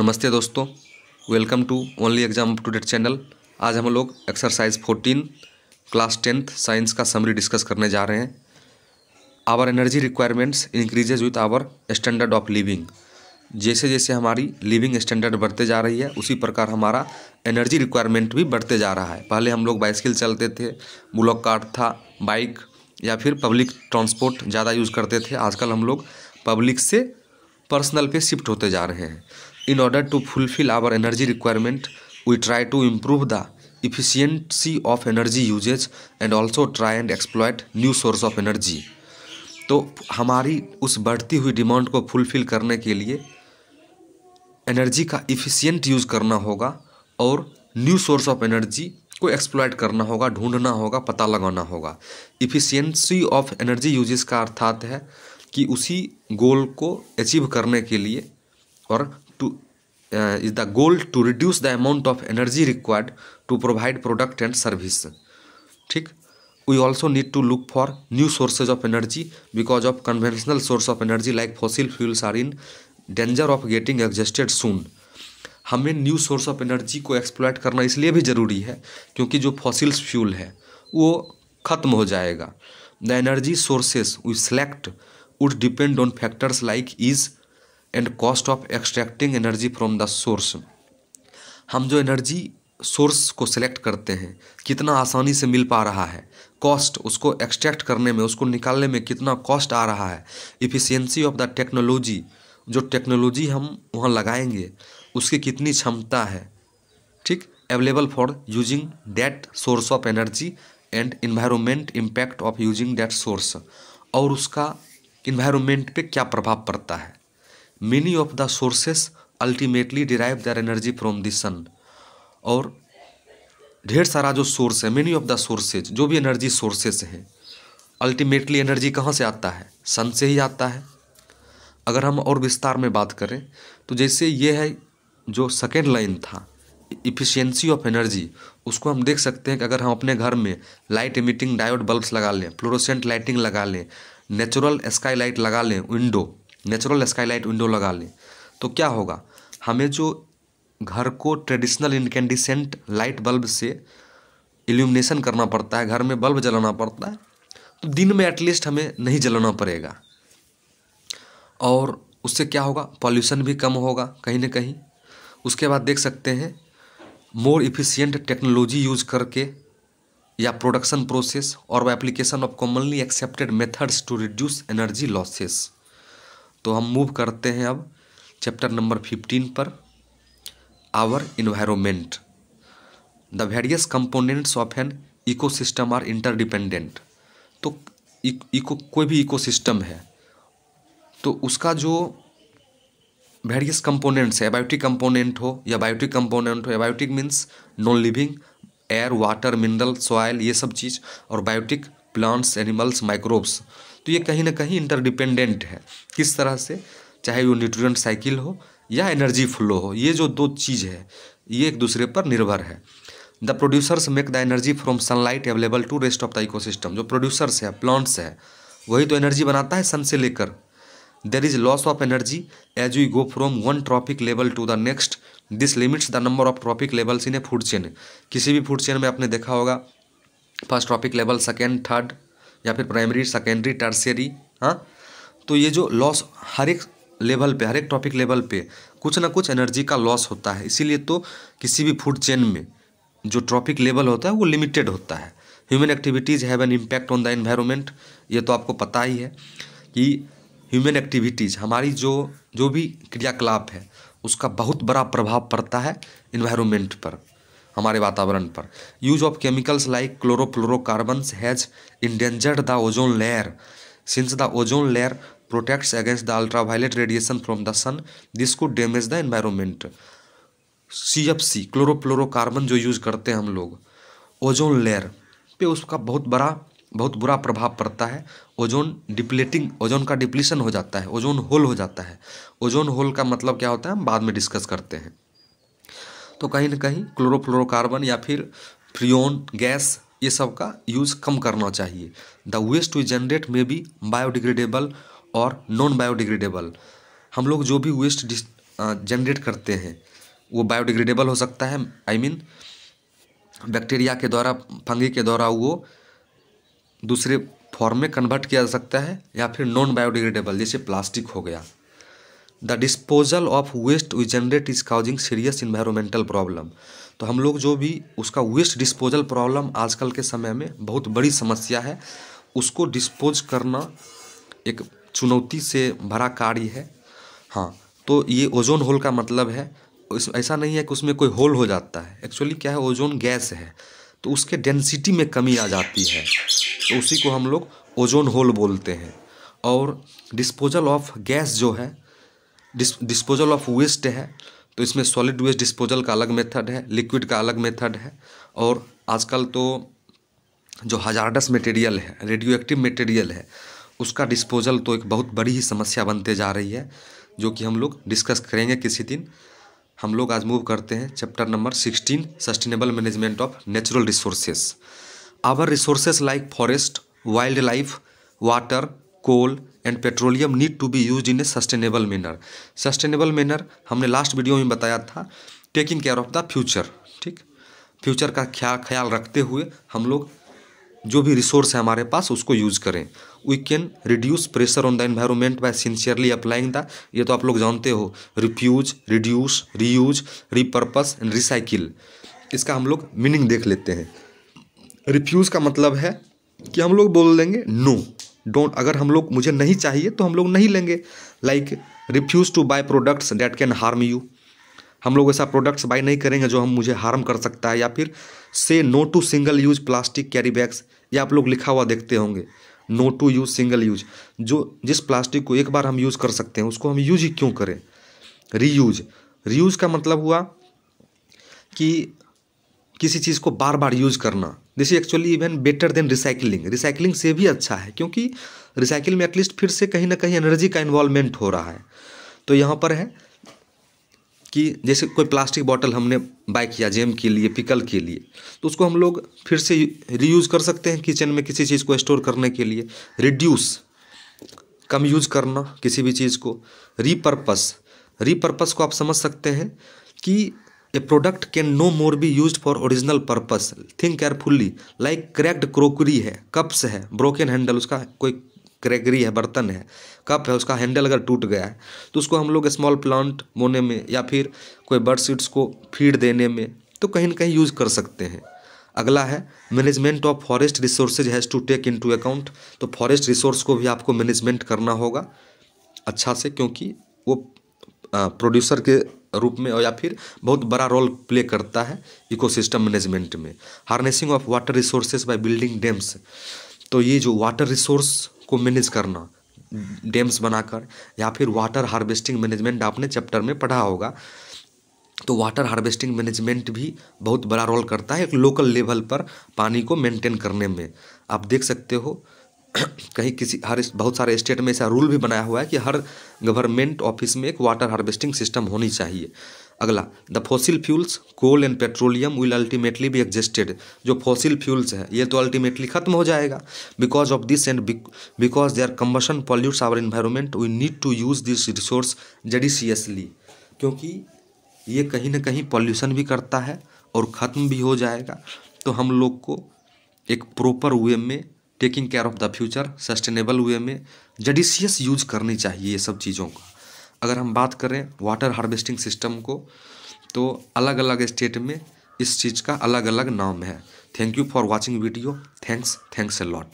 नमस्ते दोस्तों welcome to only exam up to date channel आज हम लोग exercise fourteen class tenth science का समरी डिस्कस करने जा रहे हैं our energy requirements increases with our standard of living जैसे जैसे हमारी लिविंग स्टैंडर्ड बढ़ते जा रही है उसी प्रकार हमारा एनर्जी रिक्वायरमेंट भी बढ़ते जा रहा है पहले हम लोग बाइस्किल चलते थे बुलॉक कार्ड था बाइक या फिर पब्लिक ट्रांसपोर्ट ज़्यादा यूज़ करते थे आजकल हम लोग पब्लिक से पर्सनल पे शिफ्ट होते जा रहे हैं in order to fulfil our energy requirement we try to improve the efficiency of energy usage and also try and exploit new source of energy तो हमारी उस बढ़ती हुई डिमांड को फुलफिल करने के लिए एनर्जी का इफ़िशियंट यूज़ करना होगा और न्यू सोर्स ऑफ एनर्जी को एक्सप्लॉयट करना होगा ढूंढना होगा पता लगाना होगा इफ़िशियंसी ऑफ एनर्जी यूजेस का अर्थात है कि उसी गोल को अचीव करने के लिए और to uh, is the goal to reduce the amount of energy required to provide product and service ठीक we also need to look for new sources of energy because of conventional source of energy like fossil fuels are in danger of getting exhausted soon हमें new source of energy को exploit करना इसलिए भी ज़रूरी है क्योंकि जो fossils fuel है वो ख़त्म हो जाएगा the energy sources we select would depend on factors like ease and cost of extracting energy from the source हम जो एनर्जी सोर्स को सिलेक्ट करते हैं कितना आसानी से मिल पा रहा है कॉस्ट उसको एक्सट्रैक्ट करने में उसको निकालने में कितना कॉस्ट आ रहा है इफ़िशियंसी ऑफ द टेक्नोलॉजी जो टेक्नोलॉजी हम वहाँ लगाएंगे उसकी कितनी क्षमता है ठीक available for using that source of energy and environment impact of using that source और उसका इन्वायरमेंट पे क्या प्रभाव पड़ता है many of the sources ultimately derive their energy from the sun और ढेर सारा जो सोर्स है मेनी ऑफ द सोर्सेज जो भी एनर्जी सोर्सेज हैं अल्टीमेटली एनर्जी कहाँ से आता है सन से ही आता है अगर हम और विस्तार में बात करें तो जैसे ये है जो सेकेंड लाइन था इफ़िशियंसी ऑफ एनर्जी उसको हम देख सकते हैं कि अगर हम अपने घर में लाइट इमिटिंग डायोड बल्ब्स लगा लें फ्लोरोसेंट लाइटिंग लगा लें नेचुरल स्काई लाइट लगा लें विंडो नेचुरल स्काईलाइट विंडो लगा लें तो क्या होगा हमें जो घर को ट्रेडिशनल इनकेंडिसेंट लाइट बल्ब से इल्यूमिनेशन करना पड़ता है घर में बल्ब जलाना पड़ता है तो दिन में एटलीस्ट हमें नहीं जलाना पड़ेगा और उससे क्या होगा पॉल्यूशन भी कम होगा कहीं ना कहीं उसके बाद देख सकते हैं मोर इफ़िशियंट टेक्नोलॉजी यूज करके या प्रोडक्शन प्रोसेस और application of commonly accepted methods to reduce energy losses तो हम मूव करते हैं अब चैप्टर नंबर फिफ्टीन पर our environment the various components of an ecosystem are interdependent तो इको e-, कोई भी इकोसिस्टम है तो उसका जो वेरियस कंपोनेंट्स है एबायोटिक कंपोनेंट हो या बायोटिक कंपोनेंट हो abiotic means non living air water mineral soil ये सब चीज़ और बायोटिक प्लांट्स एनिमल्स माइक्रोब्स तो ये कहीं ना कहीं इंटरडिपेंडेंट है किस तरह से चाहे वो न्यूट्रिएंट साइकिल हो या एनर्जी फ्लो हो ये जो दो चीज़ है ये एक दूसरे पर निर्भर है the producers make the energy from sunlight available to rest of the ecosystem जो प्रोड्यूसर्स है प्लांट्स है वही तो एनर्जी बनाता है सन से लेकर there is loss of energy as you go from one trophic level to the next this limits the number of trophic levels in a food chain किसी भी फूड चेन में आपने देखा होगा first trophic level second third या फिर primary secondary tertiary हाँ तो ये जो लॉस हर एक लेवल पे हर एक टॉपिक लेवल पे कुछ ना कुछ एनर्जी का लॉस होता है इसीलिए तो किसी भी फूड चेन में जो ट्रॉपिक लेवल होता है वो लिमिटेड होता है human activities have an impact on the environment ये तो आपको पता ही है कि ह्यूमन एक्टिविटीज़ हमारी जो जो भी क्रियाकलाप है उसका बहुत बड़ा प्रभाव पड़ता है इन्वायरमेंट पर हमारे वातावरण पर use of chemicals like chlorofluorocarbons has endangered the ozone layer since the ozone layer protects against the ultraviolet radiation from the sun this को damage the environment C F C chlorofluorocarbon जो use करते हैं हम लोग ozone layer पे उसका बहुत बड़ा बहुत बुरा प्रभाव पड़ता है ओजोन डिप्लेटिंग ओजोन का डिप्लीशन हो जाता है ओजोन होल हो जाता है ओजोन होल का मतलब क्या होता है हम बाद में डिस्कस करते हैं तो कहीं ना कहीं क्लोरोफ्लोरोकार्बन या फिर फ्रियोन गैस ये सब का यूज़ कम करना चाहिए the waste we generate may be biodegradable और नॉन बायोडिग्रेडेबल हम लोग जो भी वेस्ट जनरेट करते हैं वो बायोडिग्रेडेबल हो सकता है I I mean mean, bacteria के द्वारा फंगी के द्वारा वो दूसरे फॉर्म में कन्वर्ट किया जा सकता है या फिर नॉन बायोडिग्रेडेबल जैसे प्लास्टिक हो गया the disposal of waste we generate is causing serious environmental problem तो हम लोग जो भी उसका वेस्ट डिस्पोजल प्रॉब्लम आजकल के समय में बहुत बड़ी समस्या है उसको डिस्पोज करना एक चुनौती से भरा कार्य है हाँ तो ये ओजोन होल का मतलब है इस ऐसा नहीं है कि उसमें कोई होल हो जाता है एक्चुअली क्या है ओजोन गैस है तो उसके डेंसिटी में कमी आ जाती है तो उसी को हम लोग ओजोन होल बोलते हैं और डिस्पोजल ऑफ गैस जो है डिस डिस्पोजल ऑफ वेस्ट है तो इसमें सॉलिड वेस्ट डिस्पोजल का अलग मेथड है लिक्विड का अलग मेथड है और आजकल तो जो हजारडस मटेरियल है रेडियो एक्टिव मटेरियल है उसका डिस्पोजल तो एक बहुत बड़ी ही समस्या बनते जा रही है जो कि हम लोग डिस्कस करेंगे किसी दिन हम लोग आज मूव करते हैं chapter number sixteen sustainable management of natural resources our resources like forest wildlife water coal and petroleum need to be use in a sustainable manner sustainable manner हमने लास्ट वीडियो में बताया था taking care of the future ठीक future का ख्या ख्याल रखते हुए हम लोग जो भी रिसोर्स है हमारे पास उसको यूज़ करें we can reduce pressure on the environment by sincerely applying the ये तो आप लोग जानते हो refuse reduce reuse repurpose and recycle इसका हम लोग मीनिंग देख लेते हैं रिफ्यूज़ का मतलब है कि हम लोग बोल देंगे नो no. डोंट अगर हम लोग मुझे नहीं चाहिए तो हम लोग नहीं लेंगे like refuse to buy products that can harm you हम लोग ऐसा प्रोडक्ट्स बाई नहीं करेंगे जो हम मुझे हार्म कर सकता है या फिर से no to single use plastic carry bags या आप लोग लिखा हुआ देखते होंगे no to use single use जो जिस प्लास्टिक को एक बार हम यूज़ कर सकते हैं उसको हम यूज ही क्यों करें रीयूज रीयूज का मतलब हुआ कि किसी चीज़ को बार बार यूज करना this is actually even better than recycling recycling से भी अच्छा है क्योंकि रिसाइकिल में एटलीस्ट फिर से कहीं ना कहीं एनर्जी का इन्वॉल्वमेंट हो रहा है तो यहाँ पर है कि जैसे कोई प्लास्टिक बॉटल हमने बाय किया जेम के लिए पिकल के लिए तो उसको हम लोग फिर से रीयूज़ कर सकते हैं किचन में किसी चीज़ को स्टोर करने के लिए रिड्यूस कम यूज करना किसी भी चीज़ को रीपर्पस रीपर्पस को आप समझ सकते हैं कि A product can no more be used for original purpose. Think carefully. Like cracked crockery है cups है broken handle उसका कोई क्रैकरी है बर्तन है कप है उसका हैंडल अगर टूट गया है तो उसको हम लोग स्मॉल प्लांट बोने में या फिर कोई बर्ड सीड्स को फीड देने में तो कहीं ना कहीं यूज़ कर सकते हैं अगला है management of forest resources has to take into account तो फॉरेस्ट रिसोर्स को भी आपको मैनेजमेंट करना होगा अच्छा से क्योंकि वो प्रोड्यूसर के रूप में और या फिर बहुत बड़ा रोल प्ले करता है इकोसिस्टम मैनेजमेंट में harnessing of water resources by building dams तो ये जो वाटर रिसोर्स को मैनेज करना डैम्स बनाकर या फिर वाटर हार्वेस्टिंग मैनेजमेंट आपने चैप्टर में पढ़ा होगा तो वाटर हार्वेस्टिंग मैनेजमेंट भी बहुत बड़ा रोल करता है एक लोकल लेवल पर पानी को मेंटेन करने में आप देख सकते हो कहीं किसी हर बहुत सारे स्टेट में ऐसा रूल भी बनाया हुआ है कि हर गवर्नमेंट ऑफिस में एक वाटर हार्वेस्टिंग सिस्टम होनी चाहिए अगला the fossil fuels coal and petroleum will ultimately be exhausted जो फॉसिल फ्यूल्स है ये तो अल्टीमेटली खत्म हो जाएगा because of this and because their combustion pollutes our environment we need to use this resource judiciously क्योंकि ये कहीं ना कहीं पॉल्यूशन भी करता है और ख़त्म भी हो जाएगा तो हम लोग को एक प्रॉपर वे में taking care of the future sustainable way में जडिशियस यूज करनी चाहिए ये सब चीज़ों का अगर हम बात करें वाटर हार्वेस्टिंग सिस्टम को तो अलग अलग स्टेट में इस चीज़ का अलग अलग नाम है thank you for watching video thanks thanks a lot